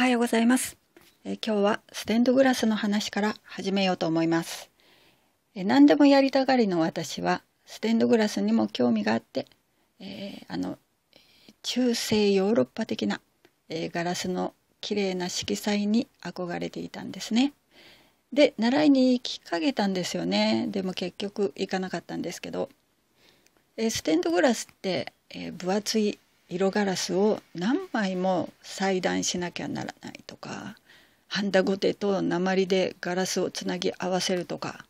はようございます、え今日はステンドグラスの話から始めようと思います、え何でもやりたがりの私はステンドグラスにも興味があって、えー、あの中世ヨーロッパ的な、えー、ガラスの綺麗な色彩に憧れていたんですねで習いに行きかけたんですよねでも結局行かなかったんですけど、えー、ステンドグラスって、え分厚い色ガラスを何枚も裁断しなきゃならないとかハンダゴテと鉛でガラスをつなぎ合わせるとか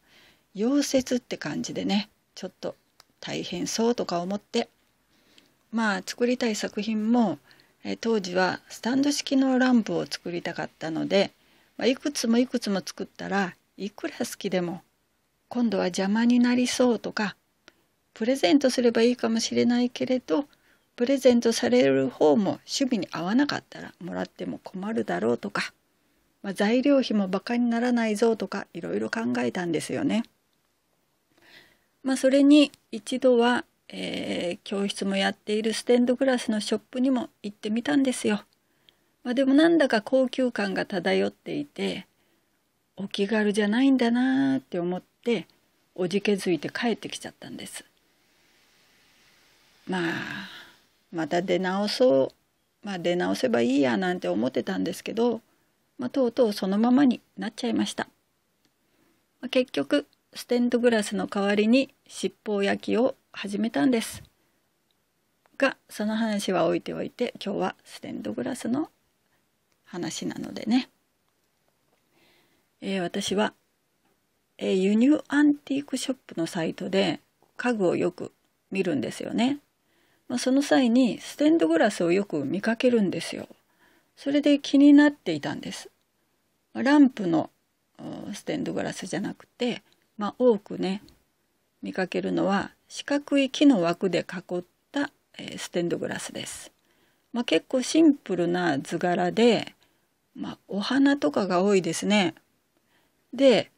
溶接って感じでねちょっと大変そうとか思ってまあ作りたい作品もえ当時はスタンド式のランプを作りたかったので、まあ、いくつもいくつも作ったらいくら好きでも今度は邪魔になりそうとかプレゼントすればいいかもしれないけれどプレゼントされる方も趣味に合わなかったらもらっても困るだろうとか、まあ、材料費もバカにならないぞとかいろいろ考えたんですよね。まあ、それに一度は、えー、教室もやっているステンドグラスのショップにも行ってみたんですよ。まあ、でもなんだか高級感が漂っていてお気軽じゃないんだなーって思っておじけづいて帰ってきちゃったんです。まあまた出直そう、まあ、出直せばいいやなんて思ってたんですけど、まあ、とうとうそのままになっちゃいました、まあ、結局ステンドグラスの代わりに七宝焼きを始めたんですがその話は置いておいて今日はステンドグラスの話なのでね、えー、私は、えー、輸入アンティークショップのサイトで家具をよく見るんですよねまあ、その際にステンドグラスをよく見かけるんですよ。それで気になっていたんです。ランプのステンドグラスじゃなくて、まあ、多くね見かけるのは四角い木の枠で囲ったステンドグラスです。まあ、結構シンプルな図柄で、まあ、お花とかが多いですね。で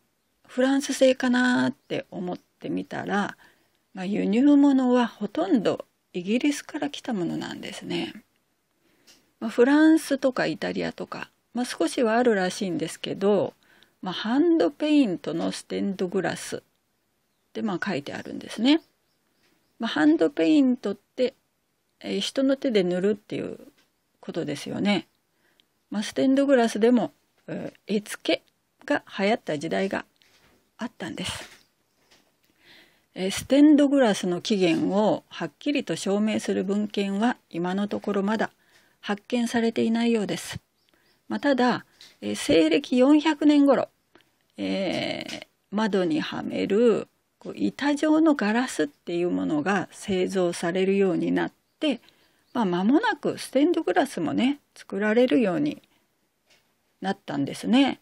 フランス製かなって思ってみたら、まあ、輸入物はほとんどイギリスから来たものなんですね。まあ、フランスとかイタリアとか、まあ、少しはあるらしいんですけど、まあ、ハンドペイントのステンドグラスってまあ書いてあるんですね。まあ、ハンドペイントって、えー、人の手で塗るっていうことですよね。まあ、ステンドグラスでも、えー、絵付けが流行った時代があったんです。ステンドグラスの起源をはっきりと証明する文献は今のところまだ発見されていないようです。まあ、ただ、西暦400年頃、えー、窓にはめる板状のガラスっていうものが製造されるようになって、まあ、間もなくステンドグラスもね作られるようになったんですね。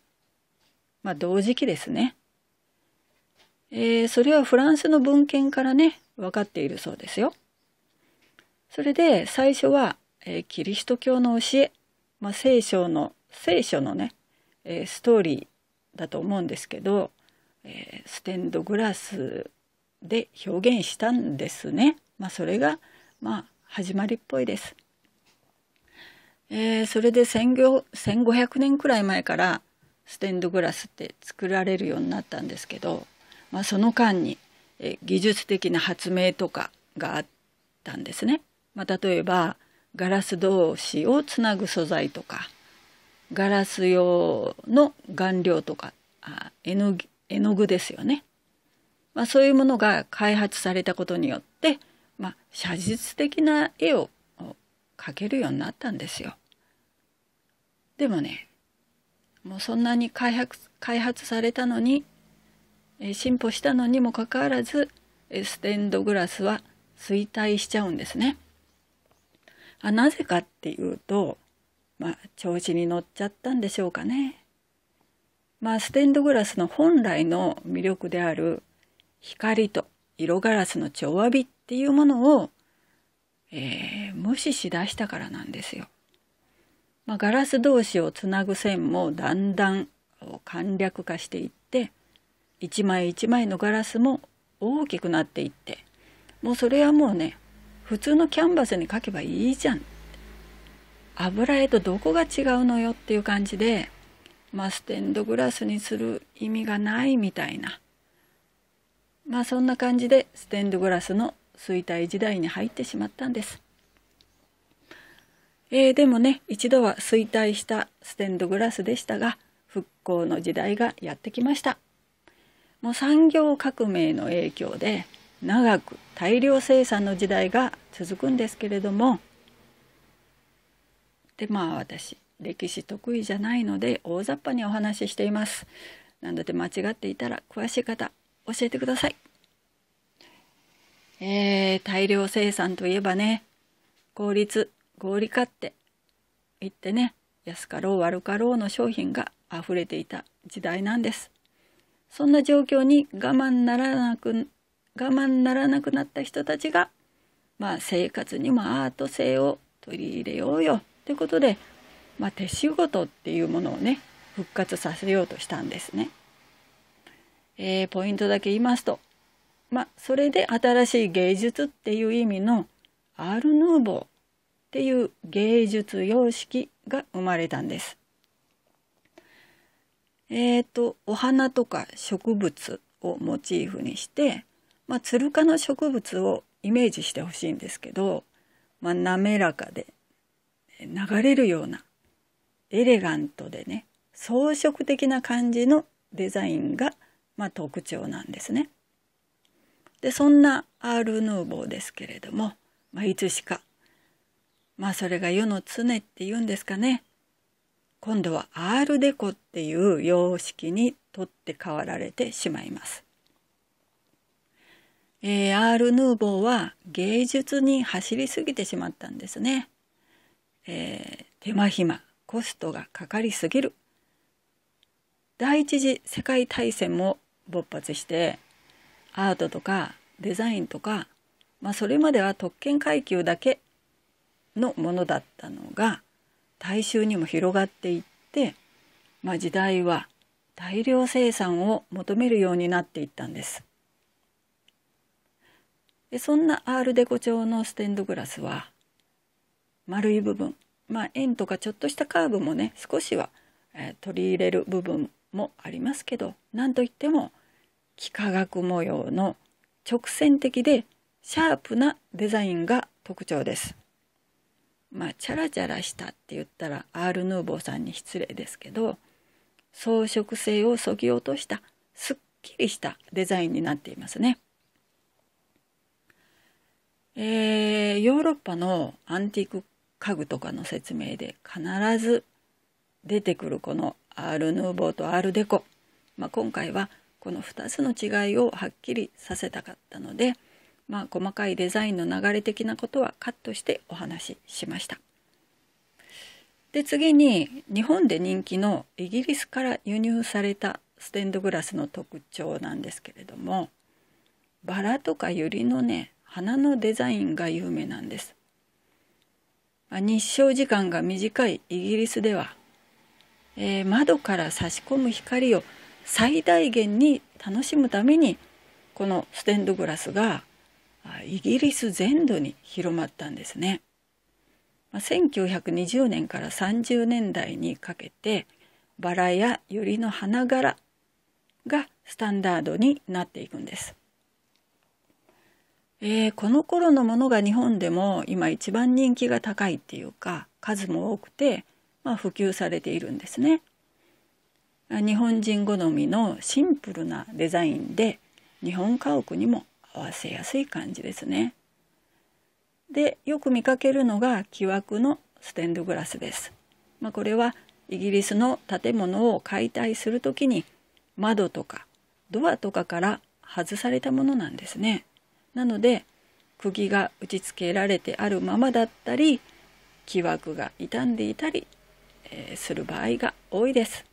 まあ、同時期ですね。えー、それはフランスの文献からね分かっているそうですよ。それで最初は、えー、キリスト教の教え、まあ、聖書の聖書のね、えー、ストーリーだと思うんですけど、えステンドグラスで表現したんですね。まあ、それが、まあ、始まりっぽいです。えー、それで1500年くらい前からステンドグラスって作られるようになったんですけどまあ、その間に技術的な発明とかがあったんですね。まあ、例えばガラス同士をつなぐ素材とかガラス用の顔料とかあ絵の絵の具ですよね、まあ、そういうものが開発されたことによって、まあ、写実的な絵を描けるようになったんですよ。でもねもうそんなに開発開発されたのに進歩したのにもかかわらずステンドグラスは衰退しちゃうんですね。あなぜかっていうと、まあ、調子に乗っちゃったんでしょうかね。まあ、ステンドグラスの本来の魅力である光と色ガラスの調和美っていうものを、えー、無視しだしたからなんですよ。まあ、ガラス同士をつなぐ線もだんだん簡略化していって一枚一枚のガラスも大きくなっていってもうそれはもうね普通のキャンバスに描けばいいじゃん油絵とどこが違うのよっていう感じで、まあ、ステンドグラスにする意味がないみたいなまあそんな感じでステンドグラスの衰退時代に入ってしまったんです。えー、でもね一度は衰退したステンドグラスでしたが復興の時代がやってきました。もう産業革命の影響で長く大量生産の時代が続くんですけれどもでまあ私歴史得意じゃないので大雑把にお話ししていますなので間違っていたら詳しい方教えてくださいえー、大量生産といえばね効率合理化って言ってね安かろう悪かろうの商品が溢れていた時代なんですそんな状況に我慢ならなく我慢ならなくなった人たちが、まあ、生活にもアート性を取り入れようよということで、まあ、手仕事っていうものをね復活させようとしたんですね。えー、ポイントだけ言いますと、まあ、それで新しい芸術っていう意味のアール・ヌーボーっていう芸術様式が生まれたんです。えっ、ー、と、お花とか植物をモチーフにして、まあ、鶴科の植物をイメージしてほしいんですけど、まあ、滑らかで流れるようなエレガントでね装飾的な感じのデザインが、まあ、特徴なんですね。でそんなアール・ヌーボーですけれども、まあ、いつしか、まあ、それが世の常っていうんですかね今度はアールデコっていう様式に取って代わられてしまいます。えー、アール・ヌーボーは芸術に走りすぎてしまったんですね。えー、手間暇コストがかかりすぎる第一次世界大戦も勃発してアートとかデザインとか、まあ、それまでは特権階級だけのものだったのが大衆にも広がっていって、まあ、時代は大量生産を求めるようになっていったんです。でそんなアールデコ調のステンドグラスは丸い部分、まあ、円とかちょっとしたカーブもね少しは、え取り入れる部分もありますけど何といっても幾何学模様の直線的でシャープなデザインが特徴です。まあ、チャラチャラしたって言ったらアール・ヌーボーさんに失礼ですけど装飾性をそぎ落としたすっきりしたデザインになっていますね。えー、ヨーロッパのアンティーク家具とかの説明で必ず出てくるこのアール・ヌーボーとアール・デコ、まあ、今回はこの2つの違いをはっきりさせたかったのでまあ、細かいデザインの流れ的なことはカットしてお話ししました。で次に日本で人気のイギリスから輸入されたステンドグラスの特徴なんですけれどもバラとかユリのね花のデザインが有名なんです。日照時間が短いイギリスでは、えー、窓から差し込む光を最大限に楽しむためにこのステンドグラスがイギリス全土に広まったんですね。1920年から30年代にかけてバラや百合の花柄がスタンダードになっていくんです。えー、この頃のものが日本でも今一番人気が高いっていうか数も多くて、まあ、普及されているんですね。日本人好みのシンプルなデザインで日本家屋にも合わせやすい感じですね。でよく見かけるのが木枠のステンドグラスです。まあ、これはイギリスの建物を解体する時に窓とかドアとかから外されたものなんですね。なので釘が打ち付けられてあるままだったり木枠が傷んでいたり、えー、する場合が多いです。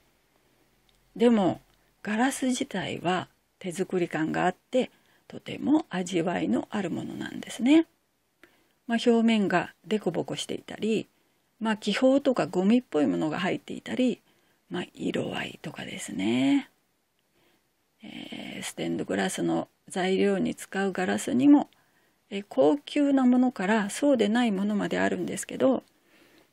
でもガラス自体は手作り感があってとても味わいのあるものなんですね。まあ、表面がデコボコしていたり、まあ、気泡とかゴミっぽいものが入っていたり、まあ、色合いとかですね、えー、ステンドグラスの材料に使うガラスにも、えー、高級なものからそうでないものまであるんですけど、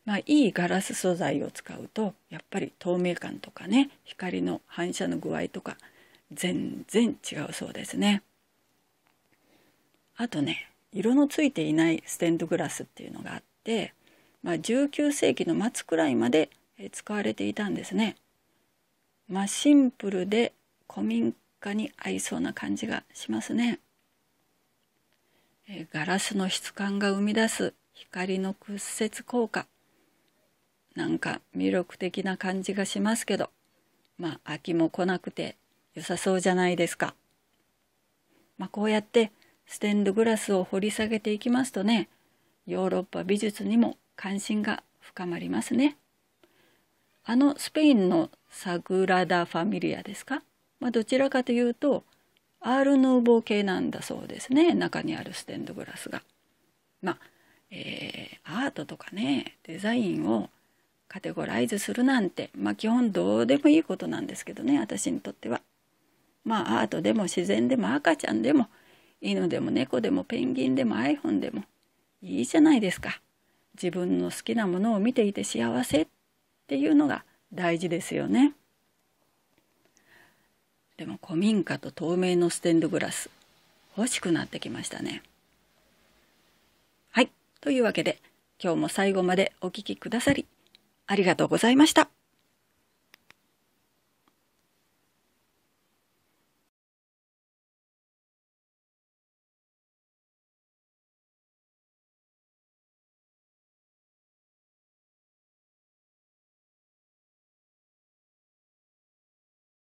まあ、いいガラス素材を使うとやっぱり透明感とかね光の反射の具合とか全然違うそうですね。あとね色のついていないステンドグラスっていうのがあって、まあ、19世紀の末くらいまで使われていたんですね。まあ、シンプルで古民家に合いそうな感じがしますね。ガラスの質感が生み出す光の屈折効果なんか魅力的な感じがしますけどまあ秋も来なくて良さそうじゃないですか。まあ、こうやってステンドグラスを掘り下げていきますとねヨーロッパ美術にも関心が深まりますねあのスペインのサグラダ・ファミリアですか、まあ、どちらかというとアール・ヌーボー系なんだそうですね中にあるステンドグラスが。まあえー、アートとかねデザインをカテゴライズするなんて、まあ、基本どうでもいいことなんですけどね私にとっては。まあアートでも自然でも赤ちゃんでも犬でも猫でもペンギンでも iPhone でもいいじゃないですか自分の好きなものを見ていて幸せっていうのが大事ですよねでも古民家と透明のステンドグラス欲しくなってきましたねはいというわけで今日も最後までお聴きくださりありがとうございました。